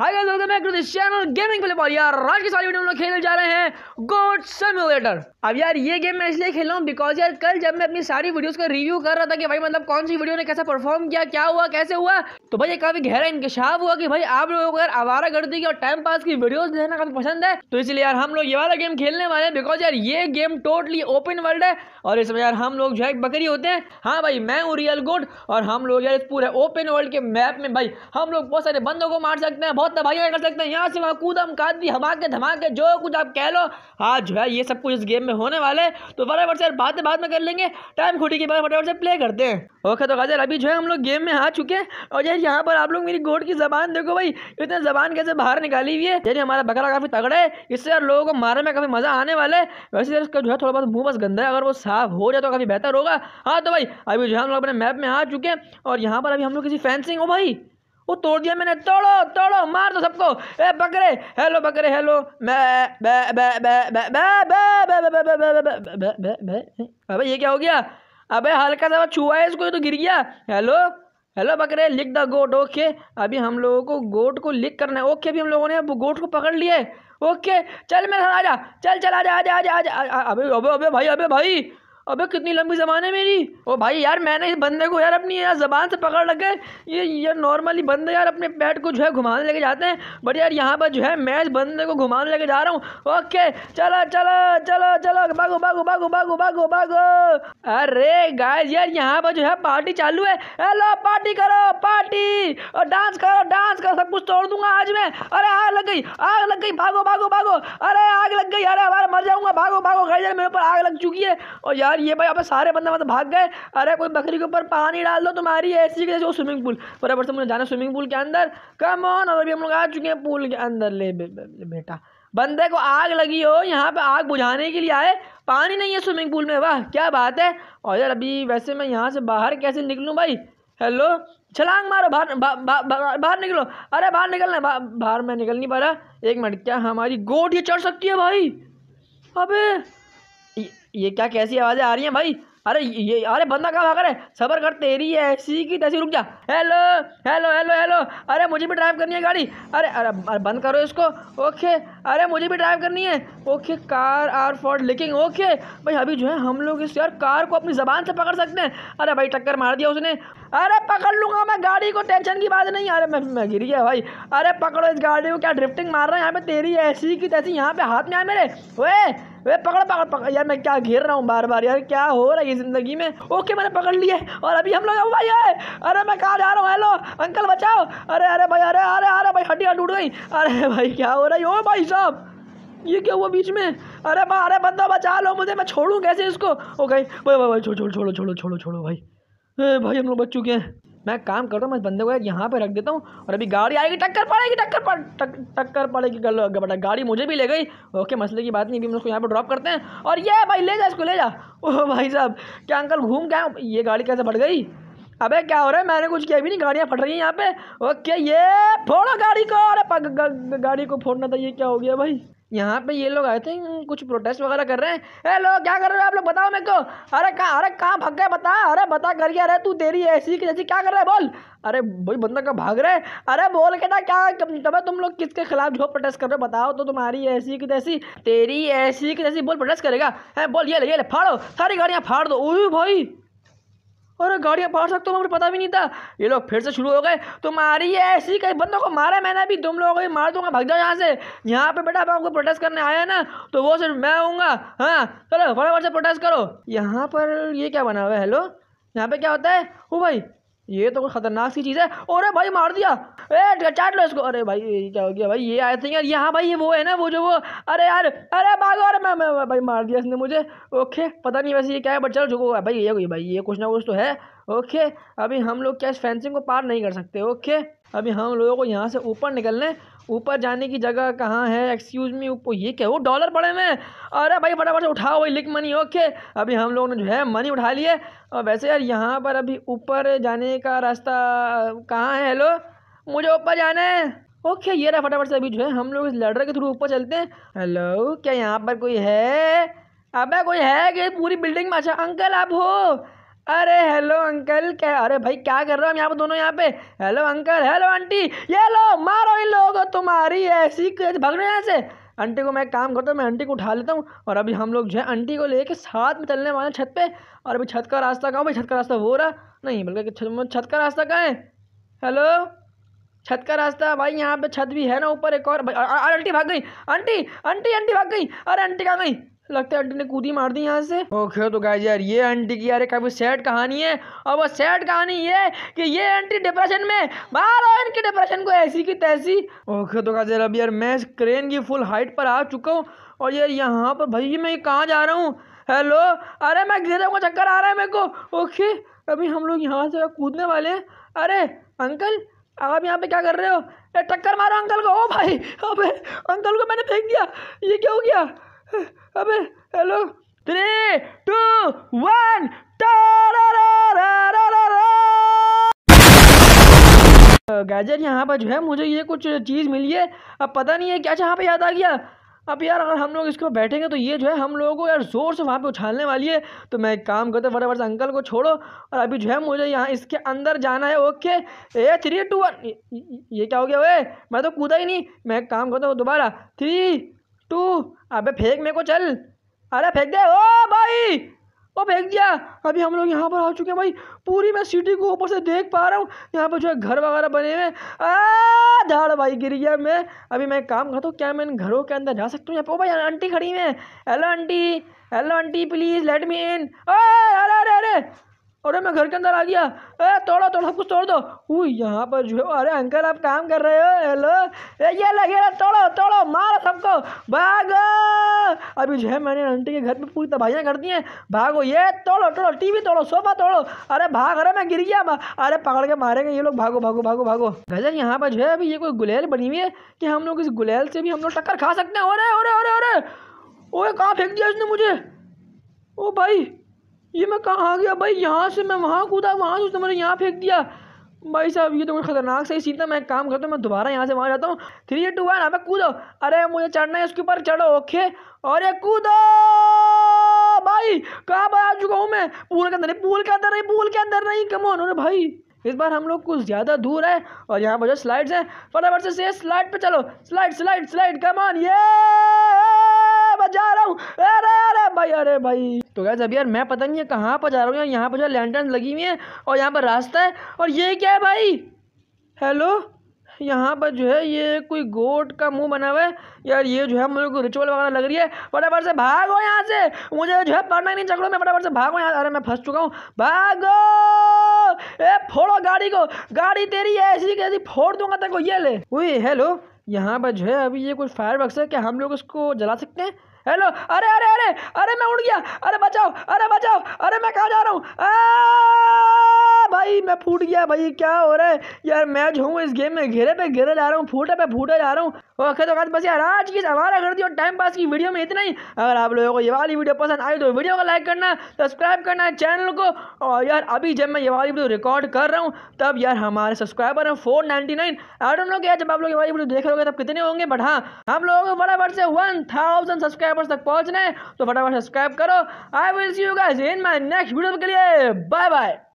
hi guys welcome back to this channel gaming play ball यार आज की सारी वीडियो में लोग खेलने जा रहे हैं गोट सिमुलेटर अब यार ये गेम मैं इसलिए खेल रहा हूँ बिकॉज यार कल जब मैं अपनी सारी वीडियोस का रिव्यू कर रहा था कि भाई मतलब कौन सी वीडियो ने कैसा परफॉर्म किया क्या हुआ कैसे हुआ तो भाई काफी गहरा इंकशाफ हुआ कि भाई आप लोगों को अगर आवारा गर्दी की और टाइम पास की वीडियोज देखना काफी पसंद है तो इसलिए यार हम लोग ये वाला गेम खेलने वाले हैं बिकॉज यार ये गेम टोटली ओपन वर्ल्ड है और इसमें यार हम लोग जो है बकरी होते हैं हाँ भाई मैं हूँ रियल गोट और हम लोग यार पूरे ओपन वर्ल्ड के मैप में भाई हम लोग बहुत सारे बंदों को मार सकते हैं बहुत तबाहियाँ कर सकते हैं यहाँ से वहाँ कूदम कादमी धमाके धमाके जो कुछ आप कह लो हाँ जो है ये सब कुछ इस गेम में होने वाले तो फटाफट से यार बातें बाद में कर लेंगे टाइम खुटी के बाद फटाफट से प्ले करते हैं ओके तो गाजर अभी जो है हम लोग गेम में आ चुके हैं और यार यहाँ पर आप लोग मेरी गोड की जबान देखो भाई इतने जबान कैसे बाहर निकाली हुई है यानी हमारा बकरा काफ़ी तगड़ा है इससे यार लोगों को मारने में काफ़ी मज़ा आने वाला है वैसे यार इसका जो है थोड़ा बहुत मुँह बस गंदा है अगर वो साफ हो जाए तो काफ़ी बेहतर होगा हाँ तो भाई अभी जो है हम लोग अपने मैप में आ चुके हैं और यहाँ पर अभी हम लोग किसी फैंसिंग हो भाई वो तोड़ दिया मैंने तोड़ो तोड़ो मार दो सबको ए बकरे हेलो बकरे हेलो अबे ये क्या हो गया अबे हल्का सा छुआ है इसको तो गिर गया हेलो हेलो बकरे लिख द गोट ओके अभी हम लोगों को गोट को लिख करना है ओके अभी हम लोगों ने अब गोट को पकड़ लिया है ओके चल मेरे साथ आ जा चल चल आ जा आ जा आ जा अबे अबे भाई अबे भाई अबे कितनी लंबी ज़बान है मेरी ओ भाई यार मैंने इस बंदे को यार अपनी यार ज़बान से पकड़ लग गए ये यार नॉर्मली बंदे यार अपने पैट को जो है घुमाने लेके जाते हैं बट यार यहाँ पर जो है मैं इस बंदे को घुमाने लेके जा रहा हूँ ओके चलो चलो चलो चलो भागो भागो भागो भागो भागो भागो अरे गाय यार यहाँ पर जो है पार्टी चालू है हेलो पार्टी करो पार्टी और डांस करो डांस करो सब कुछ तोड़ दूंगा आज मैं अरे आग लग गई आग लग गई भागो भागो भागो अरे आग लग गई अरे हमारा मर जाऊंगा भागो भागो गाइस जाए मेरे ऊपर आग लग चुकी है और यार यार ये भाई यहाँ सारे बंदे मतलब भाग गए अरे कोई बकरी के ऊपर पानी डाल दो तुम्हारी ऐसी जगह वो स्विमिंग पूल बराबर से मुझे जाना स्विमिंग पूल के अंदर कम ऑन और अभी हम लोग आ चुके हैं पूल के अंदर ले बेटा बंदे को आग लगी हो यहाँ पे आग बुझाने के लिए आए पानी नहीं है स्विमिंग पूल में वाह क्या बात है और यार अभी वैसे मैं यहाँ से बाहर कैसे निकलूँ भाई हेलो छलांग मारो बाहर बाहर बा, बा, बाहर निकलो अरे बाहर निकलना बाहर मैं निकल नहीं पा रहा एक मिनट क्या हमारी गोट ये चढ़ सकती है भाई अबे ये क्या कैसी आवाज़ें आ रही हैं भाई अरे ये अरे बंदा कहाँ भाग रहा है सबर कर तेरी है ऐसी की तैसी रुक जा हेलो हेलो हेलो हेलो अरे मुझे भी ड्राइव करनी है गाड़ी अरे अरे, अरे बंद करो इसको ओके अरे मुझे भी ड्राइव करनी है ओके कार आर फॉर लिकिंग ओके भाई अभी जो है हम लोग इस यार कार को अपनी ज़बान से पकड़ सकते हैं अरे भाई टक्कर मार दिया उसने अरे पकड़ लूँगा मैं गाड़ी को टेंशन की बात नहीं अरे मैं, मैं गिर गया भाई अरे पकड़ो इस गाड़ी को क्या ड्रिफ्टिंग मार रहा है यहाँ पे तेरी ऐसी की तैसी यहाँ पे हाथ में आए मेरे वे वे पकड़ पकड़ पकड़ यार मैं क्या घिर रहा हूँ बार बार यार क्या हो रहा है ज़िंदगी में ओके मैंने पकड़ लिए और अभी हम लोग भाई आए अरे मैं कहाँ जा रहा हूँ हेलो अंकल बचाओ अरे अरे भाई अरे अरे अरे भाई हड्डी टूट गई अरे भाई क्या हो रही हो भाई साहब ये क्या हुआ बीच में अरे अरे बंदा बचा लो मुझे मैं छोड़ू कैसे इसको ओ गई भाई भाई छोड़ो छोड़ो छोड़ो छोड़ो छोड़ो भाई भाई हम लोग बच चुके हैं मैं काम करता हूँ मैं बंदे को यहाँ पे रख देता हूँ और अभी गाड़ी आएगी टक्कर पड़ेगी टक्कर पड़ टक, टक्कर पड़ेगी गल बटा गाड़ी मुझे भी ले गई ओके मसले की बात नहीं अभी हम उसको यहाँ पे ड्रॉप करते हैं और ये भाई ले जा इसको ले जा ओह भाई साहब क्या अंकल घूम क्या ये गाड़ी कैसे फट गई अबे क्या हो रहा है मैंने कुछ किया भी नहीं गाड़ियाँ फट रही हैं यहाँ पे ओके ये फोड़ो गाड़ी को अरे गाड़ी को फोड़ना था ये क्या हो गया भाई यहाँ पे ये लोग आई थिंक कुछ प्रोटेस्ट वगैरह कर रहे हैं ए लोग क्या कर रहे हो आप लोग बताओ मेरे को अरे कहाँ अरे कहाँ भग गए बता अरे बता कर गया अरे तू तेरी ऐसी की जैसी क्या कर रहा है बोल अरे भाई बंदा का भाग रहे अरे बोल के ना क्या तब तुम लोग किसके खिलाफ जो प्रोटेस्ट कर रहे हो बताओ तो तुम्हारी ऐसी की जैसी तेरी ऐसी की जैसी बोल प्रोटेस्ट करेगा है बोल ये ले ये ले फाड़ो सारी गाड़ियाँ फाड़ दो भाई और गाड़ियाँ पार सकते हो तो मुझे पता भी नहीं था ये लोग फिर से शुरू हो गए तो मारी है ऐसी कई बंदों को मारा मैंने अभी तुम लोगों को भी मार दूंगा भाग जाओ यहाँ से यहाँ पे बेटा आपको प्रोटेस्ट करने आया ना तो वो सिर्फ मैं आऊँगा हाँ चलो फटाफट से प्रोटेस्ट करो यहाँ पर ये क्या बना हुआ है हेलो यहाँ पे क्या होता है ओ भाई ये तो कोई ख़तरनाक सी चीज़ है अरे भाई मार दिया ए चाट लो इसको अरे भाई क्या हो गया भाई ये आए थे यार यहाँ भाई ये वो है ना वो जो वो अरे यार अरे भागो अरे मैं, मैं भाई मार दिया इसने मुझे ओके पता नहीं वैसे ये क्या है बट चलो जो भाई ये भाई ये कुछ ना कुछ तो है ओके अभी हम लोग क्या इस फेंसिंग को पार नहीं कर सकते ओके अभी हम लोगों को यहाँ से ऊपर निकलने ऊपर जाने की जगह कहाँ है एक्सक्यूज मी ऊपर ये क्या वो डॉलर पड़े हुए हैं अरे भाई फटाफट से उठाओ भाई लिख मनी ओके अभी हम लोगों ने जो है मनी उठा लिए और वैसे यार यहाँ पर अभी ऊपर जाने का रास्ता कहाँ है हेलो मुझे ऊपर जाना है ओके ये रहा फटाफट से अभी जो है हम लोग इस लडर के थ्रू ऊपर चलते हैं हेलो क्या यहाँ पर कोई है अबे कोई है कि पूरी बिल्डिंग में अच्छा अंकल आप हो अरे हेलो अंकल क्या अरे भाई क्या कर रहे हो हम यहाँ पर दोनों यहाँ पे हेलो अंकल हेलो आंटी ये लो मारो इन लोगों को तुम्हारी ऐसी भगने यहाँ से आंटी को मैं काम करता हूँ मैं आंटी को उठा लेता हूँ और अभी हम लोग जो है आंटी को लेके साथ में चलने वाले छत पे और अभी छत का रास्ता कहाँ भाई छत का रास्ता वो रहा नहीं बल्कि छत का रास्ता कहाँ है हेलो छत का रास्ता भाई यहाँ पे छत भी है ना ऊपर एक और आंटी भाग गई आंटी आंटी आंटी भाग गई अरे आंटी कहाँ गई लगता है आंटी ने कूदी मार दी यहाँ से ओके तो गाय यार ये आंटी की यार काफी सैड कहानी है और वो सैड कहानी ये कि ये आंटी डिप्रेशन में बाहर आओ इनके डिप्रेशन को ऐसी की तैसी ओके तो गाय अब यार मैं क्रेन की फुल हाइट पर आ चुका हूँ और यार यहाँ पर भाई मैं कहाँ जा रहा हूँ हेलो अरे मैं गिर रहा हूँ चक्कर आ रहा है मेरे को ओके अभी हम लोग यहाँ से कूदने वाले हैं अरे अंकल आप यहाँ पे क्या कर रहे हो टक्कर मारो अंकल को ओ भाई अबे अंकल को मैंने फेंक दिया ये क्या हो गया अबे हेलो थ्री टू वन गाजर यहाँ पर जो है मुझे ये कुछ चीज़ मिली है अब पता नहीं है क्या अच्छा, यहाँ पे याद आ गया अब यार अगर हम लोग इसको बैठेंगे तो ये जो है हम लोगों को यार ज़ोर से वहाँ पे उछालने वाली है तो मैं एक काम करता फटाफट से अंकल को छोड़ो और अभी जो है मुझे यहाँ इसके अंदर जाना है okay A three two one ये क्या हो गया वे मैं तो कूदा ही नहीं मैं एक काम करता हूँ दोबारा थ्री टू अबे फेंक मेरे को चल अरे फेंक दे ओ भाई ओ फेंक दिया अभी हम लोग यहाँ पर आ चुके हैं भाई पूरी मैं सिटी को ऊपर से देख पा रहा हूँ यहाँ पर जो है घर वगैरह बने हुए धाड़ भाई गिर गया मैं अभी मैं काम करता हूँ क्या मैं इन घरों के अंदर जा सकता हूँ यहाँ पर भाई आंटी खड़ी हुई है hello aunty hello aunty please let me in अरे अरे अरे अरे मैं घर के अंदर आ गया अरे तोड़ो तोड़ो कुछ तोड़ दो वो यहाँ पर जो है अरे अंकल आप काम कर रहे हो हेलो ये लगे रहा तोड़ो तोड़ो मारो सबको भागो अभी जो है मैंने आंटी के घर पर पूरी तबाहियाँ कर दी हैं भागो ये तोड़ो तोड़ो टीवी तोड़ो सोफा तोड़ो अरे भाग अरे मैं गिर गया अरे पकड़ के मारेंगे ये लोग भागो भागो भागो भागो गजन यहाँ पर जो है अभी ये कोई गुलेल बनी हुई है कि हम लोग इस गुलेल से भी हम लोग टक्कर खा सकते हैं अरे अरे अरे अरे ओए कहाँ फेंक दिया इसने मुझे ओ भाई ये मैं कहाँ आ गया भाई यहाँ से मैं वहाँ कूदा वहाँ से उसने मैंने यहाँ फेंक दिया भाई साहब ये तो कोई ख़तरनाक सही सीन था मैं काम करता हूँ मैं दोबारा यहाँ से वहाँ जाता हूँ थ्री एट टू वन अब कूदो अरे मुझे चढ़ना है उसके ऊपर चढ़ो ओके और ये कूदो भाई कहाँ पर आ चुका हूँ मैं पूल के अंदर नहीं पूल के अंदर नहीं पूल के अंदर नहीं कम उन्होंने भाई इस बार हम लोग कुछ ज़्यादा दूर है और यहाँ पर जो स्लाइड्स हैं फटाफट से स्लाइड पे चलो स्लाइड स्लाइड स्लाइड कमान ये बजा रहा हूँ यार है भाई तो गैस अभी यार मैं पता नहीं है कहाँ पर जा रहा हूँ यहाँ पर जो लैंटर्न लगी हुई है और यहाँ पर रास्ता है और ये क्या है भाई हेलो यहाँ पर जो है ये कोई गोट का मुंह बना हुआ है यार ये जो है मुझे को रिचुअल वगैरह लग रही है फटाफट से भागो यहाँ से मुझे जो है पढ़ना नहीं चकड़ो मैं फटाफट से भागो यहाँ अरे मैं फंस चुका हूँ भागो ए फोड़ो गाड़ी को गाड़ी तेरी है ऐसी कैसी फोड़ दूंगा तेरे को ये ले हुई हेलो यहाँ पर जो है अभी ये कुछ फायर वर्क है क्या हम लोग इसको जला सकते हैं हेलो अरे अरे अरे अरे मैं उड़ गया अरे बचाओ अरे बचाओ अरे मैं कहाँ जा रहा हूँ भाई मैं फूट गया भाई क्या हो रहा है यार मैं जो हूँ इस गेम में घेरे पे घेरे जा रहा हूँ फूटे पे फूटे जा रहा हूँ ओके तो बात बस यार आज की हमारा दी और टाइम पास की वीडियो में इतना ही अगर आप लोगों को ये वाली वीडियो पसंद आई तो वीडियो को लाइक करना सब्सक्राइब करना चैनल को और यार अभी जब मैं ये वाली वीडियो रिकॉर्ड कर रहा हूँ तब यार हमारे सब्सक्राइबर हैं फोर नाइनटी नाइन आडम लोग जब आप लोग ये वाली वीडियो देख रहे तब कितने होंगे बट हाँ हम लोगों को फटाफट से वन थाउजेंड सब्सक्राइबर्स तक पहुँचना है तो फटाफट सब्सक्राइब करो I will see you guys in my next video के लिए बाय बाय